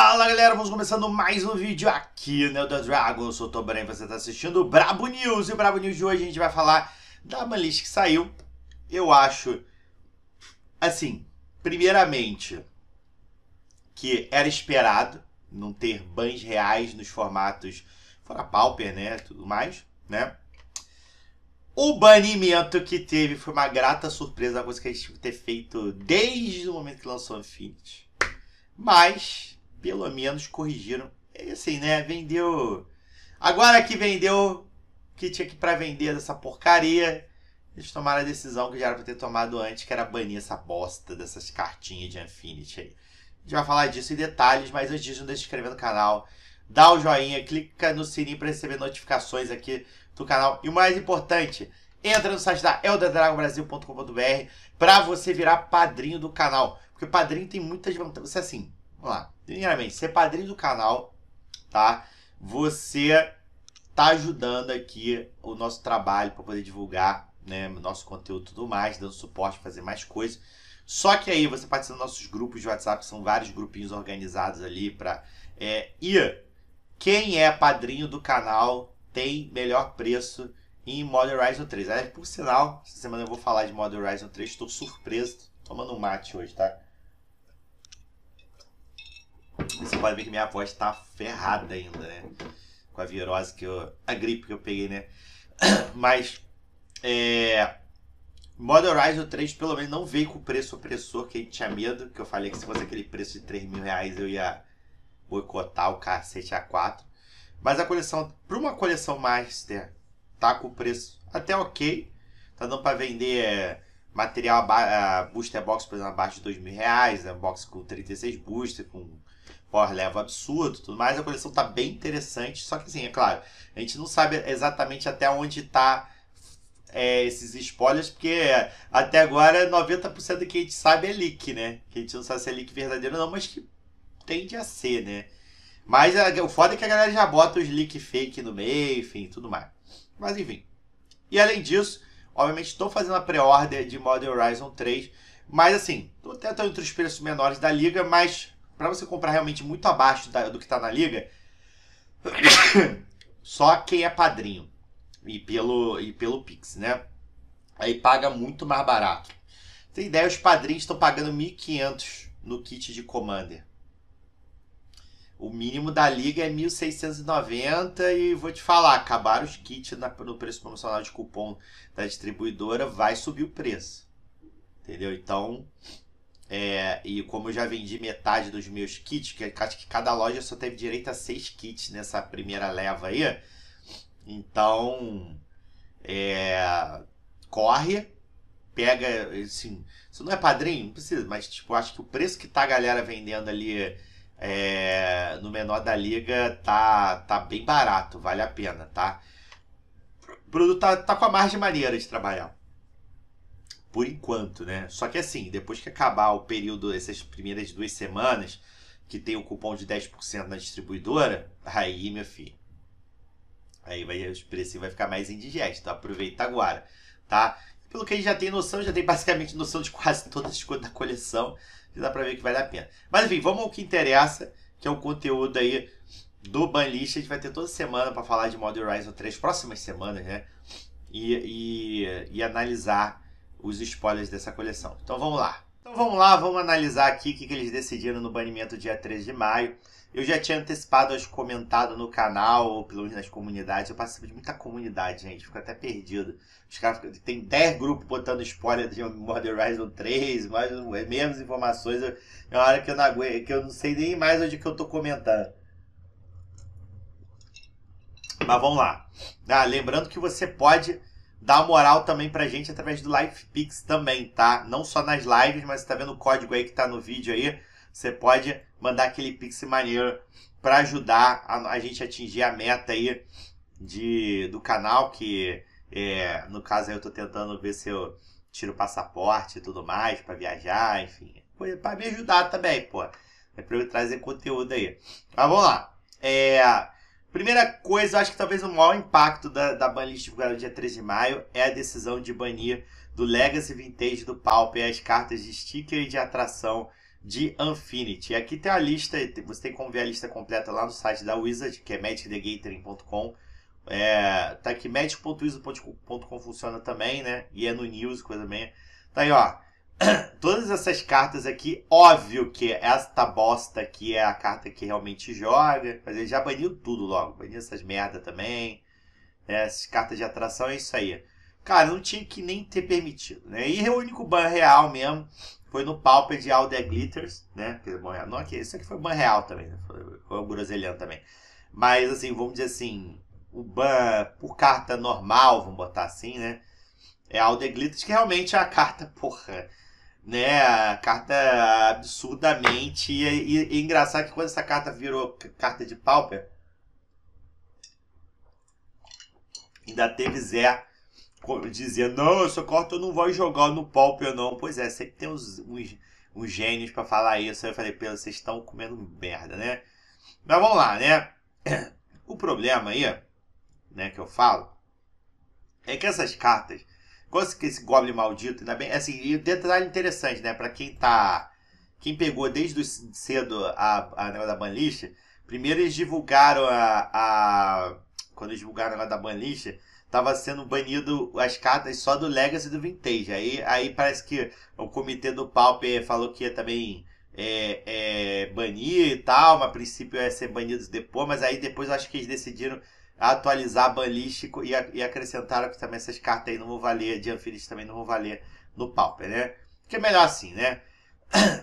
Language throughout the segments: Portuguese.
Fala galera, vamos começando mais um vídeo aqui no The Dragon, eu sou o Tobran e você está assistindo o Brabo News. E o Brabo News de hoje a gente vai falar da malícia que saiu, eu acho, assim, primeiramente, que era esperado não ter bans reais nos formatos, fora Pauper, né, tudo mais, né? O banimento que teve foi uma grata surpresa, uma coisa que a gente tinha que ter feito desde o momento que lançou o Infinity. Mas pelo menos corrigiram. é assim, né? Vendeu. Agora que vendeu que tinha que para vender dessa porcaria, eles tomaram a decisão que já era pra ter tomado antes, que era banir essa bosta dessas cartinhas de Infinity aí. A gente vai falar disso em detalhes, mas antes disso, não deixe de se inscrever no canal, dá o joinha, clica no sininho para receber notificações aqui do canal. E o mais importante, entra no site da elderdragonbrasil.com.br para você virar padrinho do canal. Porque padrinho tem muitas vantagens. Você é assim, vamos lá primeiramente, ser é padrinho do canal, tá? Você tá ajudando aqui o nosso trabalho para poder divulgar, né, nosso conteúdo e tudo mais, dando suporte, fazer mais coisas. Só que aí você participa dos nossos grupos de WhatsApp, são vários grupinhos organizados ali para é, e quem é padrinho do canal tem melhor preço em Modern Horizon 3. Aliás, por sinal, essa semana eu vou falar de Modern Horizon 3, estou surpreso, tomando um mate hoje, tá? você pode ver que minha voz tá ferrada ainda, né? Com a virose que eu. A gripe que eu peguei, né? Mas. É. Model Horizon 3 pelo menos não veio com o preço opressor que a gente tinha medo, que eu falei que se fosse aquele preço de 3 mil reais eu ia boicotar o cacete A4. Mas a coleção, para uma coleção Master, tá com o preço até ok. Tá dando para vender é, material, a ah, booster box, por exemplo, abaixo de 2 mil reais, né? box com 36 booster, com pós-leva absurdo tudo mais. A coleção tá bem interessante, só que assim, é claro, a gente não sabe exatamente até onde tá é, esses spoilers, porque até agora 90% do que a gente sabe é leak, né? Que a gente não sabe se é leak verdadeiro ou não, mas que tende a ser, né? Mas a, é, o foda é que a galera já bota os leak fake no meio, enfim, tudo mais. Mas enfim. E além disso, obviamente estou fazendo a pré-order de Modern Horizon 3, mas assim, tô tentando entre os preços menores da liga, mas para você comprar realmente muito abaixo da, do que está na liga, só quem é padrinho e pelo, e pelo Pix, né? Aí paga muito mais barato. Tem ideia, os padrinhos estão pagando 1.500 no kit de Commander. O mínimo da liga é 1.690 e vou te falar, acabaram os kits na, no preço promocional de cupom da distribuidora, vai subir o preço. Entendeu? Então, é, e como eu já vendi metade dos meus kits, que acho que cada loja só teve direito a seis kits nessa primeira leva aí. Então, é, corre, pega, assim, se não é padrinho, não precisa, mas tipo, acho que o preço que tá a galera vendendo ali é, no menor da liga tá, tá bem barato, vale a pena, tá? O produto tá, tá com a margem maneira de trabalhar por enquanto, né? Só que assim, depois que acabar o período, essas primeiras duas semanas, que tem o cupom de 10% na distribuidora, aí, meu filho, aí vai, o preço vai ficar mais indigesto. Então, aproveita agora, tá? Pelo que a gente já tem noção, já tem basicamente noção de quase todas as coisas da coleção, já dá pra ver que vale a pena. Mas enfim, vamos ao que interessa, que é o conteúdo aí do Banlist. A gente vai ter toda semana para falar de Modern Horizon 3, próximas semanas, né? e, e, e analisar os spoilers dessa coleção. Então vamos lá. Então vamos lá, vamos analisar aqui o que, eles decidiram no banimento dia 3 de maio. Eu já tinha antecipado, acho, comentado no canal, ou pelo menos nas comunidades. Eu participo de muita comunidade, gente. Fico até perdido. Os caras tem 10 grupos botando spoiler de Modern Horizon 3, mais é mesmas informações. É uma hora que eu não aguento, que eu não sei nem mais onde que eu tô comentando. Mas vamos lá. Ah, lembrando que você pode dá moral também pra gente através do LifePix também, tá? Não só nas lives, mas tá vendo o código aí que tá no vídeo aí, você pode mandar aquele Pix maneiro para ajudar a, a, gente atingir a meta aí de, do canal, que é, no caso aí eu tô tentando ver se eu tiro o passaporte e tudo mais para viajar, enfim, para me ajudar também, pô. É pra eu trazer conteúdo aí. Mas vamos lá. É, Primeira coisa, eu acho que talvez o maior impacto da, da banlist do no dia 3 de maio é a decisão de banir do Legacy Vintage do Pauper as cartas de sticker e de atração de Infinity. Aqui tem a lista, você tem como ver a lista completa lá no site da Wizard, que é magicthegathering.com. É, tá aqui, magic.wizard.com funciona também, né? E é no News, coisa bem. Tá aí, ó. todas essas cartas aqui, óbvio que esta bosta aqui é a carta que realmente joga, mas ele já baniu tudo logo, baniu essas merda também, né? essas cartas de atração, é isso aí. Cara, não tinha que nem ter permitido, né? E o único ban real mesmo foi no Pauper de Alder Glitters, né? Que ban real. Não, aqui, isso aqui foi ban real também, né? foi, foi o groselhando também. Mas, assim, vamos dizer assim, o ban por carta normal, vamos botar assim, né? É Alder Glitters, que realmente é a carta, porra né? A carta absurdamente. E, e, e engraçado que quando essa carta virou carta de pauper, ainda teve Zé dizendo: Não, essa carta eu não vou jogar no pauper, não. Pois é, sempre tem uns, uns, uns gênios para falar isso. Aí eu falei: Pelo, vocês estão comendo merda, né? Mas vamos lá, né? O problema aí, né, que eu falo, é que essas cartas Quanto que esse Goblin maldito, ainda bem. Assim, e detalhe interessante, né? Pra quem tá. Quem pegou desde cedo a, a negócio da banlixa, primeiro eles divulgaram a. a quando eles divulgaram a negócio da banlixa, tava sendo banido as cartas só do Legacy e do Vintage. Aí, aí parece que o comitê do Pauper falou que ia também. É, é, banir e tal, mas a princípio ia ser banido depois, mas aí depois eu acho que eles decidiram atualizar a banlist e, e acrescentar que também essas cartas aí não vão valer, de Anfilis também não vão valer no Pauper, né? Que é melhor assim, né?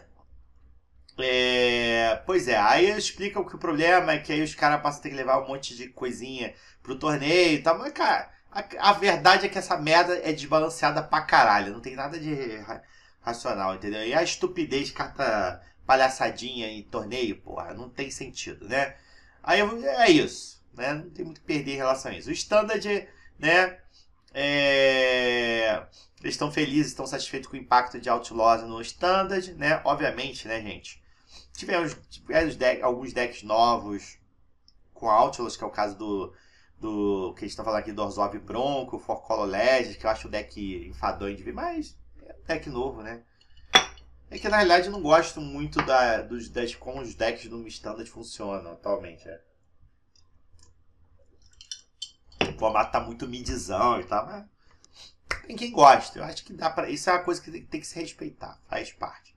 É, pois é, aí explica o que o problema é que aí os caras passam a ter que levar um monte de coisinha pro torneio e tal, mas cara, a, a, verdade é que essa merda é desbalanceada pra caralho, não tem nada de ra racional, entendeu? E a estupidez carta palhaçadinha em torneio, porra, não tem sentido, né? Aí eu, é isso. Né? Não tem muito que perder em relação a isso. O Standard, né? É... Eles estão felizes, estão satisfeitos com o impacto de Outlaws no Standard, né? Obviamente, né, gente? Tivemos, tivemos deck, alguns decks novos com Outlaws, que é o caso do, do que a gente tá falando aqui do Orzhov Bronco, For Color Legends, que eu acho um deck enfadonho de ver, mas é um deck novo, né? É que na realidade eu não gosto muito da, dos, das, como os decks no Standard funcionam atualmente. É o formato tá muito midizão e tal, mas tem quem gosta. Eu acho que dá para Isso é uma coisa que tem que se respeitar, faz parte.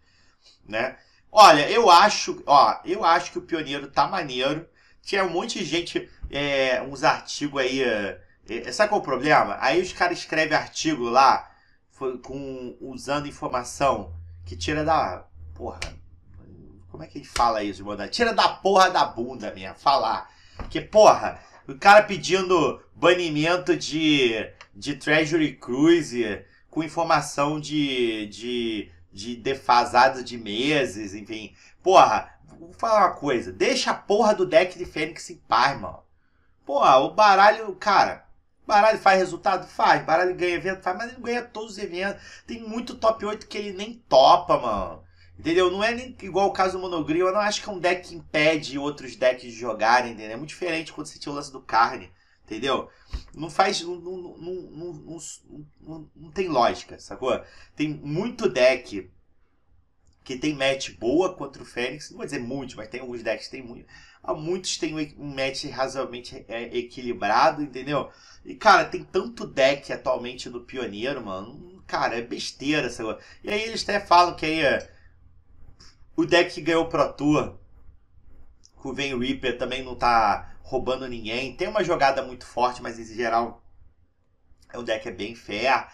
Né? Olha, eu acho, ó, eu acho que o pioneiro tá maneiro. Tinha um monte de gente, é, uns artigos aí. É, é, sabe qual é o problema? Aí os caras escrevem artigo lá foi, com, usando informação que tira da. Porra. Como é que ele fala isso, mano? Tira da porra da bunda, minha. Falar. Que, porra, o cara pedindo banimento de, de Treasury Cruise com informação de, de, de de meses, enfim. Porra, vou falar uma coisa. Deixa a porra do deck de Fênix em paz, mano. Porra, o baralho, cara, Baralho faz resultado? Faz. Baralho ganha evento? Faz. Mas ele ganha todos os eventos. Tem muito top 8 que ele nem topa, mano. Entendeu? Não é nem igual o caso do Monogril. Eu não acho que é um deck que impede outros decks de jogarem, entendeu? É muito diferente quando você tinha o lance do carne, entendeu? Não faz. Não, não, não, não, não, tem lógica, sacou? Tem muito deck que tem match boa contra o Fênix. Não vou dizer muito, mas tem alguns decks que tem muito. muitos tem um match razoavelmente é, equilibrado, entendeu? E, cara, tem tanto deck atualmente do Pioneiro, mano. Cara, é besteira, sacou? E aí eles até falam que aí é, o deck que ganhou Pro Tour, o Vayne Reaper também não tá roubando ninguém. Tem uma jogada muito forte, mas em geral o é deck é bem fair.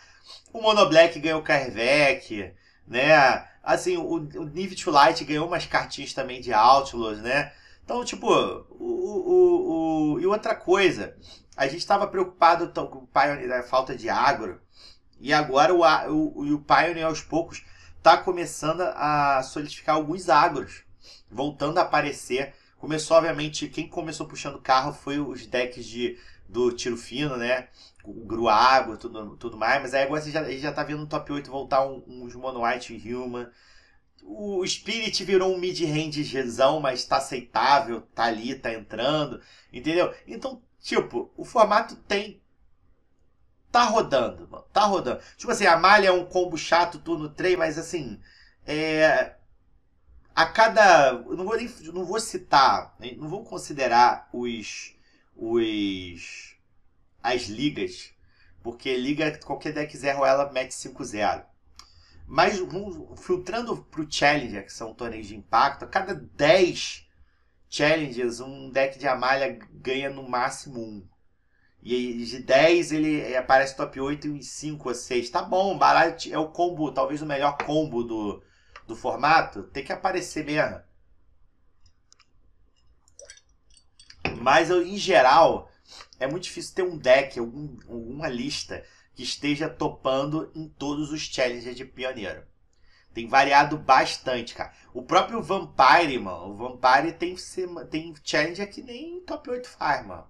O Mono Black ganhou o Carvec, né? Assim, o, o Nive to Light ganhou umas cartinhas também de Outlaws, né? Então, tipo, o, o, o, e outra coisa, a gente estava preocupado com o Pioneer, a falta de agro, e agora o, o, o Pioneer aos poucos está começando a solidificar alguns agros, voltando a aparecer. Começou, obviamente, quem começou puxando carro foi os decks de, do tiro fino, né? O Gruago tudo, tudo mais, mas aí agora você já, a gente já tá vendo no top 8 voltar um, uns monoite White Human. O Spirit virou um mid-range gesão mas está aceitável, tá ali, tá entrando, entendeu? Então, tipo, o formato tem tá rodando, mano. Tá rodando. Tipo assim, a malha é um combo chato, turno 3, mas assim. É, a cada. Não vou, nem, não vou citar, não vou considerar os. os as ligas, porque liga, qualquer deck zero ela mete 5-0. Mas filtrando para o Challenger, que são torneios de impacto, a cada 10 Challengers, um deck de Amalha ganha no máximo um. E de 10 ele aparece top 8 e 5 a 6. Tá bom, barato é o combo, talvez o melhor combo do, do formato. Tem que aparecer mesmo. Mas eu, em geral, é muito difícil ter um deck, algum, alguma lista que esteja topando em todos os challenges de pioneiro. Tem variado bastante, cara. O próprio Vampire, mano. O Vampire tem, tem challenge que nem top 8 faz, mano.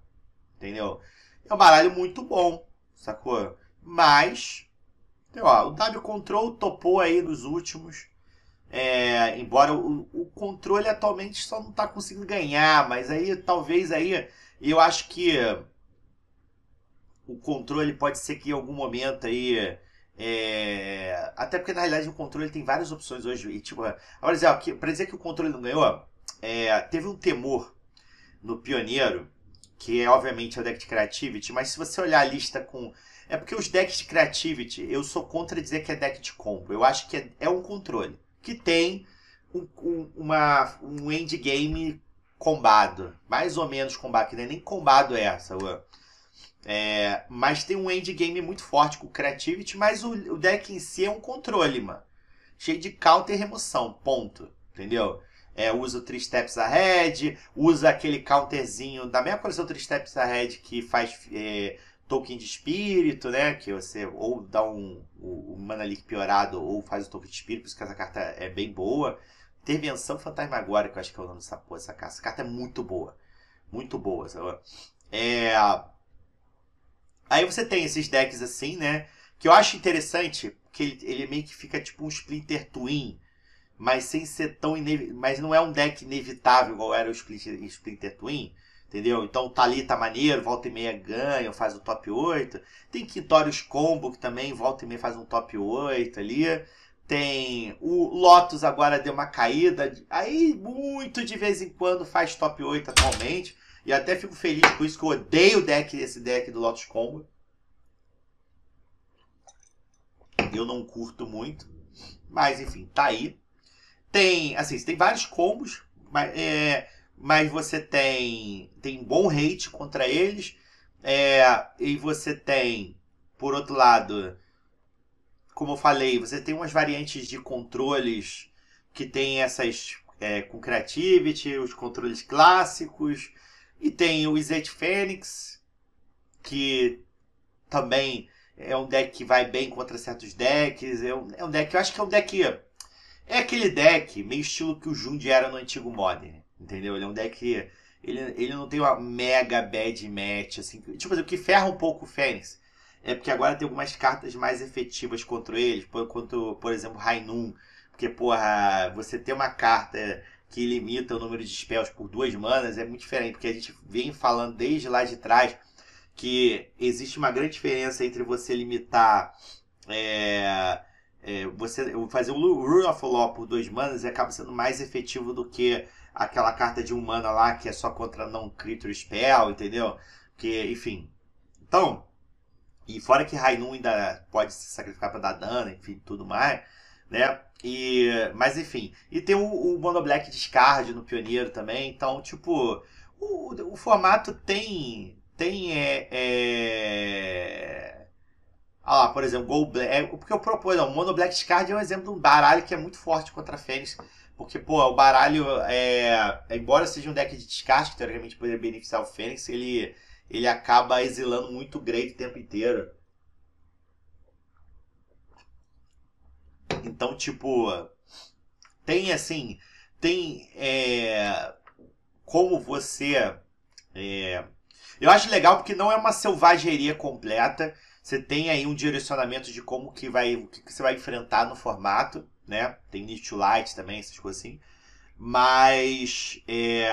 Entendeu? É um baralho muito bom, sacou? Mas, ó, o W Control topou aí nos últimos. É, embora o, o, controle atualmente só não está conseguindo ganhar, mas aí talvez aí eu acho que o controle pode ser que em algum momento aí é, até porque na realidade o controle tem várias opções hoje e tipo agora dizer, que, dizer que o controle não ganhou é, teve um temor no pioneiro que é obviamente é o deck de Creativity, mas se você olhar a lista com. É porque os decks de Creativity, eu sou contra dizer que é deck de combo. Eu acho que é, é um controle. Que tem um, um, uma, um endgame combado. Mais ou menos combado, que é nem combado é, essa, É, mas tem um endgame muito forte com o Creativity, mas o, o deck em si é um controle, mano. Cheio de counter e remoção, ponto. Entendeu? É, usa o 3 Steps Ahead, usa aquele counterzinho da mesma coleção 3 Steps Ahead que faz é, token de espírito, né? Que você ou dá um, um, mana leak piorado ou faz o token de espírito, por isso que essa carta é bem boa. Intervenção Fantasmagórica, eu acho que é o nome dessa porra, essa carta. Essa carta é muito boa. Muito boa, sabe? É... Aí você tem esses decks assim, né? Que eu acho interessante, porque ele, ele meio que fica tipo um Splinter Twin mas sem ser tão mas não é um deck inevitável igual era o Splinter, Splinter Twin, entendeu? Então tá ali, tá maneiro, volta e meia ganha, faz o top 8. Tem Quintorius Combo que também volta e meia faz um top 8 ali. Tem o Lotus agora deu uma caída, aí muito de vez em quando faz top 8 atualmente. E até fico feliz com isso que eu odeio deck esse deck do Lotus Combo. Eu não curto muito, mas enfim, tá aí. Tem, assim, tem vários combos, mas, é, mas você tem, tem bom hate contra eles. É, e você tem, por outro lado, como eu falei, você tem umas variantes de controles que tem essas é, com Creativity, os controles clássicos, e tem o Izet Fênix, que também é um deck que vai bem contra certos decks. É um, é um deck, eu acho que é um deck é aquele deck meio estilo que o Jund era no antigo Modern, entendeu? Ele é um deck. Ele, ele não tem uma mega bad match, assim. Tipo assim, o que ferra um pouco o Fênix é porque agora tem algumas cartas mais efetivas contra ele, quanto por exemplo, Rainun. Porque, porra, você ter uma carta que limita o número de spells por duas manas é muito diferente, porque a gente vem falando desde lá de trás que existe uma grande diferença entre você limitar. É, é, você fazer o Rule of Law por dois manas acaba sendo mais efetivo do que aquela carta de um mana lá que é só contra não creature spell, entendeu? Que, enfim. Então, e fora que Rainun ainda pode se sacrificar para dar dano, enfim, tudo mais, né? E, mas enfim. E tem o, o Mono Black Discard no Pioneiro também. Então, tipo, o, o formato tem. Tem. É, é ah por exemplo, Gol Black. É, porque eu propus, não, Mono Black Card é um exemplo de um baralho que é muito forte contra a Fênix. Porque, pô, o baralho, é, é, embora seja um deck de descarte, que teoricamente poderia beneficiar o Fênix, ele, ele acaba exilando muito Grey o tempo inteiro. Então, tipo, tem assim, tem é, como você. É, eu acho legal porque não é uma selvageria completa você tem aí um direcionamento de como que vai, o que, que você vai enfrentar no formato, né? Tem Need to Light também, essas coisas assim. Mas é,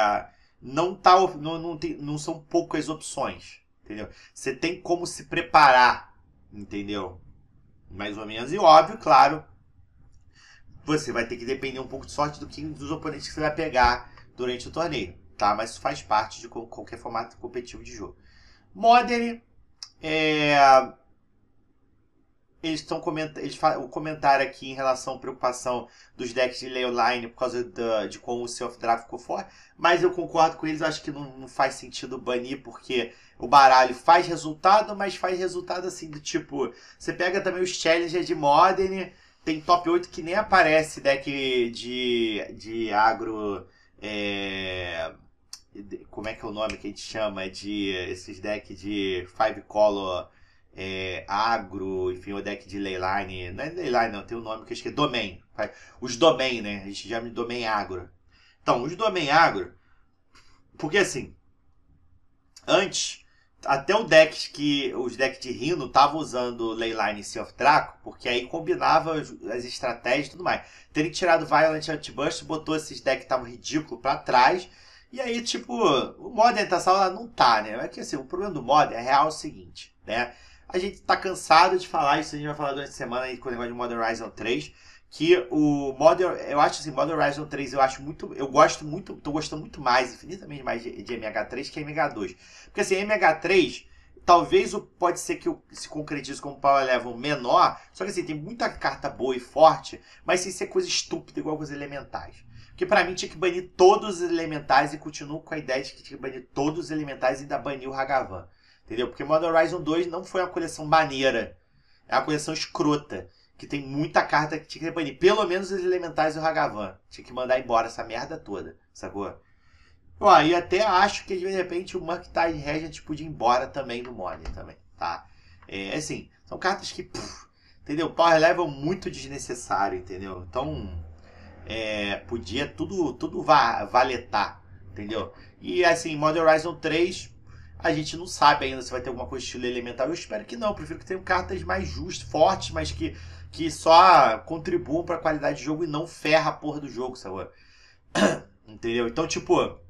não, tá, não, não, tem, não são poucas opções, entendeu? Você tem como se preparar, entendeu? Mais ou menos. E óbvio, claro, você vai ter que depender um pouco de sorte do que dos oponentes que você vai pegar durante o torneio, tá? Mas isso faz parte de qualquer formato competitivo de jogo. Modern é, eles estão comentando. O comentário aqui em relação à preocupação dos decks de Leyline por causa da, de como o self draft ficou forte. Mas eu concordo com eles, acho que não, não, faz sentido banir, porque o baralho faz resultado, mas faz resultado assim do tipo. Você pega também os challengers de Modern, tem top 8 que nem aparece deck de, de agro. É, como é que é o nome que a gente chama? De esses decks de Five Color é, agro, enfim, o deck de Leyline. Não é Leyline, não, tem um nome que eu esqueci. Domain. Os Domain, né? A gente chama de Domain Agro. Então, os Domain Agro. Porque assim. Antes, até o deck que os decks de rindo estavam usando Leyline e Sea of Draco, porque aí combinava as estratégias e tudo mais. Terem tirado Violent Antibust, botou esses decks que estavam ridículos para trás. E aí, tipo, o Modern tá sala não tá, né? É que assim, o problema do Modern é real é o seguinte, né? A gente tá cansado de falar, isso a gente vai falar durante a semana aí com o negócio de Modern Horizon 3. Que o Modern. Eu acho assim, Modern Horizon 3 eu acho muito. Eu gosto muito. Tô gostando muito mais, infinitamente mais de, de MH3 que MH2. Porque assim, MH3 talvez o, pode ser que se concretize como power level menor, só que assim, tem muita carta boa e forte, mas sem ser coisa estúpida igual com os elementais. Porque para mim tinha que banir todos os elementais e continuo com a ideia de que tinha que banir todos os elementais e ainda banir o Hagavan. Entendeu? Porque Modern Horizon 2 não foi uma coleção maneira. É uma coleção escrota. Que tem muita carta que tinha que banir. Pelo menos os elementais do Hagavan. Tinha que mandar embora essa merda toda. Sacou? Ó, e até acho que de repente o Murktide Regent podia ir embora também do Modern também, tá? É assim, são cartas que. Puf, entendeu? Power level muito desnecessário, entendeu? Então. É, podia tudo, tudo va valetar, entendeu? E assim, Modern Horizon 3 a gente não sabe ainda se vai ter alguma coisa estilo elemental. Eu espero que não. Eu prefiro que tenham cartas mais justas, fortes, mas que, que só contribuam para a qualidade de jogo e não ferra a porra do jogo, sabe? Entendeu? Então, tipo,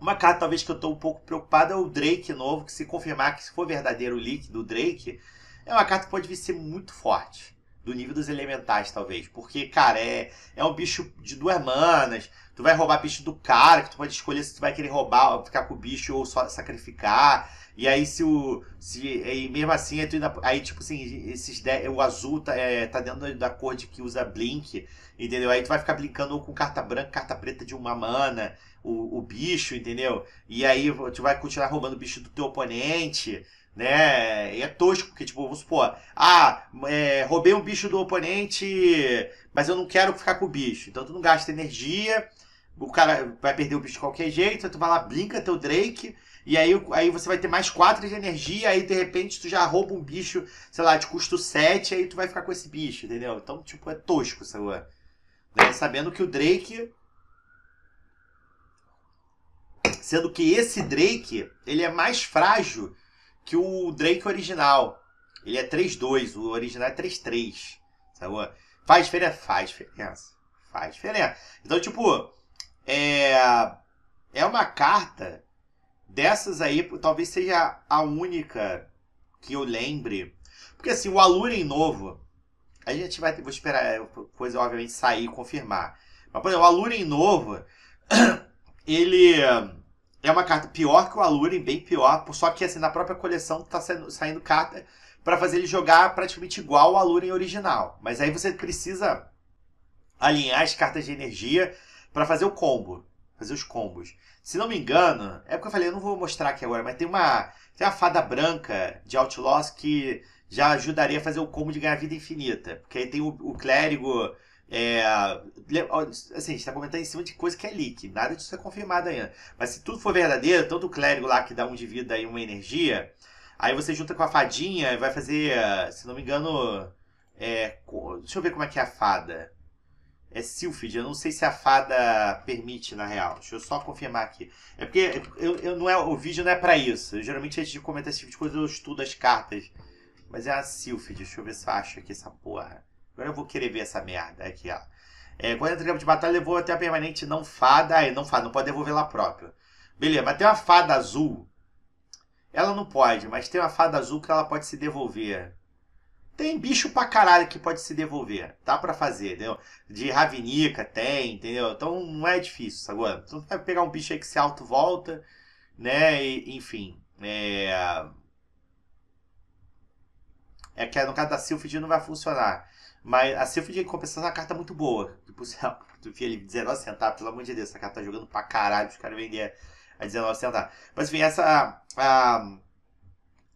uma carta talvez que eu estou um pouco preocupado é o Drake novo, que se confirmar que se for verdadeiro o leak do Drake, é uma carta que pode vir ser muito forte do nível dos elementais, talvez. Porque, cara, é, é um bicho de duas manas. Tu vai roubar bicho do cara, que tu pode escolher se tu vai querer roubar, ficar com o bicho ou só sacrificar. E aí se o. Se, e mesmo assim, aí, ainda, aí tipo assim, esses de, o azul tá, é, tá dentro da, cor de que usa Blink, entendeu? Aí tu vai ficar blinkando com carta branca, carta preta de uma mana, o, o bicho, entendeu? E aí tu vai continuar roubando o bicho do teu oponente né? E é tosco, porque, tipo, vamos supor, ah, é, roubei um bicho do oponente, mas eu não quero ficar com o bicho. Então tu não gasta energia, o cara vai perder o bicho de qualquer jeito, tu vai lá, brinca teu Drake, e aí, aí você vai ter mais 4 de energia, aí de repente tu já rouba um bicho, sei lá, de custo 7, aí tu vai ficar com esse bicho, entendeu? Então, tipo, é tosco, sabe Né? Sabendo que o Drake. Sendo que esse Drake, ele é mais frágil que o Drake é original. Ele é 3-2, o original é 3-3. sabe Faz diferença? Faz diferença. Faz diferença. Então, tipo, é, é uma carta dessas aí, talvez seja a única que eu lembre. Porque assim, o Aluren novo, a gente vai vou esperar coisa obviamente sair e confirmar. Mas por exemplo, o Aluren novo, ele é uma carta pior que o Aluren, bem pior, só que assim, na própria coleção tá saindo, saindo carta para fazer ele jogar praticamente igual o Aluren original. Mas aí você precisa alinhar as cartas de energia para fazer o combo, fazer os combos. Se não me engano, é porque eu falei, eu não vou mostrar aqui agora, mas tem uma, tem uma fada branca de Outlaws que já ajudaria a fazer o combo de ganhar vida infinita. Porque aí tem o, o clérigo é, assim, a gente tá comentando em cima de coisa que é leak, nada disso é confirmado ainda. Mas se tudo for verdadeiro, tanto o clérigo lá que dá um de vida e uma energia, aí você junta com a fadinha e vai fazer, ah, se não me engano, é, deixa eu ver como é que é a fada. É Sylphid, eu não sei se a fada permite na real. Deixa eu só confirmar aqui. É porque eu, eu não é, o vídeo não é para isso. Eu, geralmente antes de comentar esse tipo de coisa eu estudo as cartas. Mas é a Sylphid, deixa eu ver se eu acho aqui essa porra. Agora eu vou querer ver essa merda aqui, ó. É, em campo de batalha levou até a permanente não fada. Aí, não fada, não pode devolver ela própria Beleza, mas tem uma fada azul. Ela não pode, mas tem uma fada azul que ela pode se devolver. Tem bicho pra caralho que pode se devolver. Tá pra fazer, entendeu? De Ravenica tem, entendeu? Então não é difícil, agora. Então vai pegar um bicho aí que se auto-volta, né? E, enfim. É. É que no caso da Sylphid não vai funcionar. Mas assim, a Sylphid, de compensação, é uma carta muito boa. Tipo se tu via ali 19 centavos, pelo amor de Deus, essa carta tá jogando pra caralho, os caras vender a 19 centavos. Mas enfim, essa. A...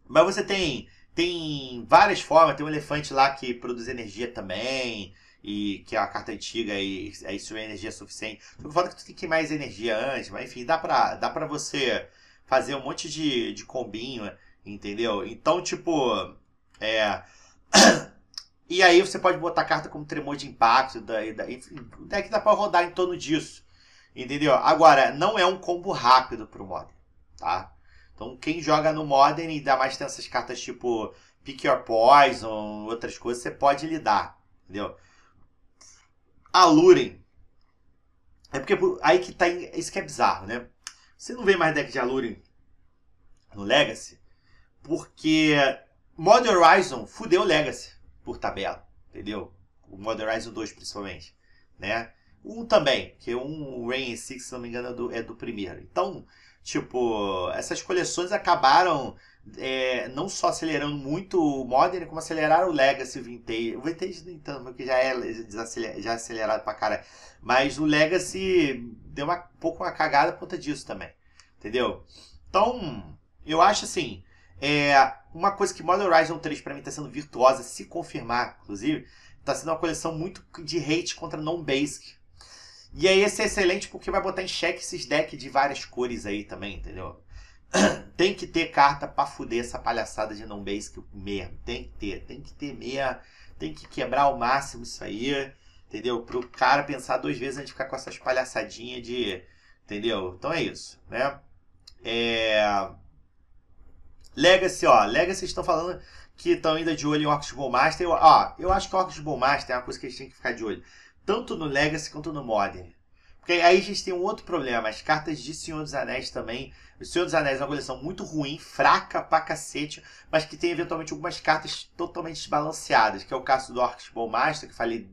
Mas você tem. Tem várias formas, tem um elefante lá que produz energia também, e que é uma carta antiga e é isso é energia suficiente. Só falta é que tu tem que mais energia antes, mas enfim, dá pra, dá pra você fazer um monte de, de combinho, entendeu? Então, tipo, é. E aí você pode botar carta como tremor de impacto, da, enfim, o né, deck dá pra rodar em torno disso. Entendeu? Agora, não é um combo rápido pro Modern, tá? Então quem joga no Modern e dá mais tem essas cartas tipo Pick Your Poison, outras coisas, você pode lidar, entendeu? Aluren. É porque aí que tá. Isso que é bizarro, né? Você não vê mais deck de Aluren no Legacy, porque Modern Horizon fudeu o Legacy por tabela, entendeu? O Modern Horizon 2 principalmente, né? Um também, que um Rain 6, se não me engano, é do, é do primeiro. Então, tipo, essas coleções acabaram é, não só acelerando muito o Modern, como aceleraram o Legacy, o Vintage. O Vintage nem tanto, porque já é já é acelerado pra cara. Mas o Legacy deu um pouco uma cagada por conta disso também. Entendeu? Então, eu acho assim, é, uma coisa que Modern Horizon 3 para mim está sendo virtuosa, se confirmar, inclusive, está sendo uma coleção muito de hate contra non-basic. E aí esse é excelente porque vai botar em xeque esses decks de várias cores aí também, entendeu? tem que ter carta para fuder essa palhaçada de non-basic mesmo. Tem que ter, tem que ter meia, tem que quebrar ao máximo isso aí, entendeu? Para o cara pensar duas vezes antes de ficar com essas palhaçadinhas de. Entendeu? Então é isso, né? É. Legacy, ó. Legacy estão falando que estão ainda de olho em Orcs Bowmaster. Eu, ó, eu acho que Orcs Master é uma coisa que a gente tem que ficar de olho. Tanto no Legacy quanto no Modern. Porque aí a gente tem um outro problema. As cartas de Senhor dos Anéis também. O Senhor dos Anéis é uma coleção muito ruim, fraca pra cacete, mas que tem eventualmente algumas cartas totalmente desbalanceadas, que é o caso do Orcs Master, que falei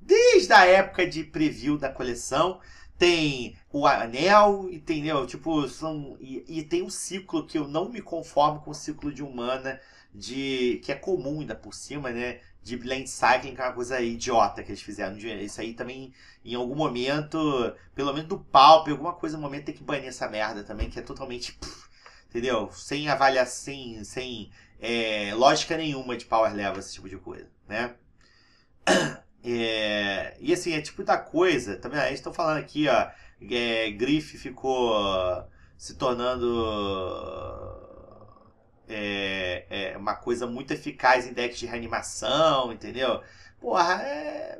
desde a época de preview da coleção tem o anel, entendeu? Tipo, são. E, e, tem um ciclo que eu não me conformo com o ciclo de humana, de que é comum ainda por cima, né? De blend cycling, que é uma coisa idiota que eles fizeram. Isso aí também, em algum momento, pelo menos do palco, em alguma coisa, no momento tem que banir essa merda também, que é totalmente. Pff, entendeu? Sem avaliação, sem, sem é, lógica nenhuma de power level, esse tipo de coisa, né? É, e assim, é tipo da coisa. Também, tá a gente tá falando aqui, ó. É, Griff ficou se tornando é, é, uma coisa muito eficaz em decks de reanimação, entendeu? Porra, é.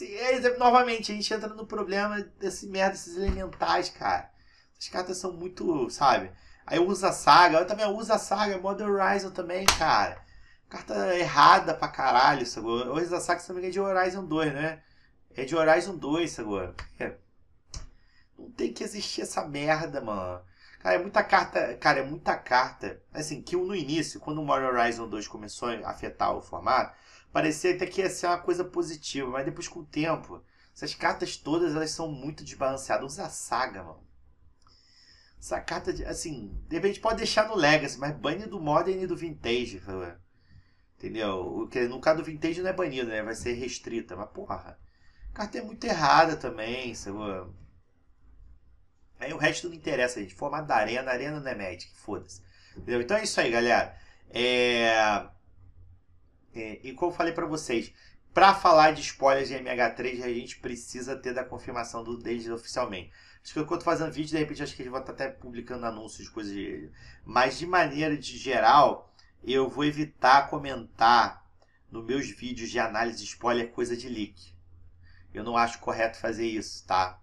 é novamente, a gente entra no problema desse merda, esses elementais, cara. As cartas são muito, sabe? Aí usa a saga, eu também uso a saga, Modern Horizon também, cara. Carta errada pra caralho, sacou? O a se também é de Horizon 2, né? É de Horizon 2, sacou? É. Não tem que existir essa merda, mano. Cara, é muita carta. Cara, é muita carta. Assim, que no início, quando o Mario Horizon 2 começou a afetar o formato, parecia até que ia ser uma coisa positiva, mas depois com o tempo, essas cartas todas elas são muito desbalanceadas. Usa a saga, mano. Essa carta, de, assim, de repente pode deixar no Legacy, mas banha do Modern e do Vintage, sabe? Entendeu? Porque no caso do vintage não é banido, né? Vai ser restrita. Mas porra, a carta é muito errada também, sabe? Aí o resto não interessa, gente. Formato da arena, arena não é Magic, foda-se. Entendeu? Então é isso aí, galera. É... é... E como eu falei para vocês, para falar de spoilers de MH3, a gente precisa ter da confirmação do deles oficialmente. Acho que enquanto fazendo vídeo, de repente, acho que eles vão estar até publicando anúncios, coisas. De... Mas de maneira de geral, eu vou evitar comentar nos meus vídeos de análise de spoiler coisa de leak. Eu não acho correto fazer isso, tá?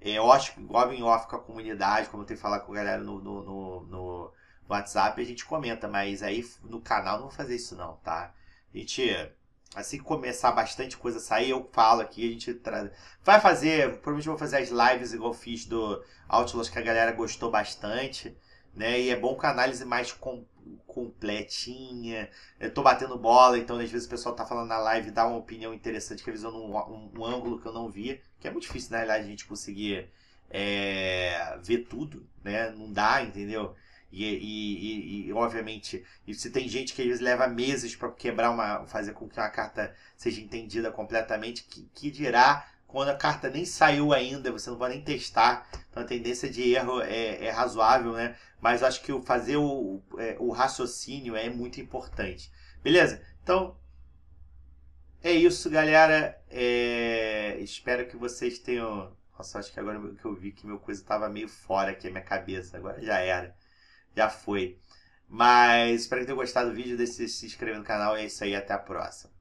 É, eu acho que Goblin Off com a comunidade, como eu tenho que falar com a galera no, no, no, no WhatsApp, a gente comenta, mas aí no canal não vou fazer isso não, tá? A gente, assim que começar bastante coisa a sair, eu falo aqui, a gente tra... vai fazer, provavelmente vou fazer as lives igual fiz do Outlaws que a galera gostou bastante, né? E é bom com a análise mais com completinha. Eu tô batendo bola, então às vezes o pessoal tá falando na live, dá uma opinião interessante, revisando um, um, um ângulo que eu não via, que é muito difícil, na né, realidade, a gente conseguir é, ver tudo, né? Não dá, entendeu? E, e, e, e, obviamente, e se tem gente que às vezes leva meses para quebrar uma. fazer com que uma carta seja entendida completamente, que, que dirá quando a carta nem saiu ainda, você não vai nem testar, então a tendência de erro é, é razoável, né? Mas acho que o fazer o, é, o raciocínio é muito importante. Beleza? Então, é isso, galera. É... Espero que vocês tenham... Nossa, acho que agora que eu vi que meu coisa estava meio fora aqui, a minha cabeça. Agora já era. Já foi. Mas espero que tenham gostado do vídeo. Deixe se inscrever no canal. É isso aí. Até a próxima.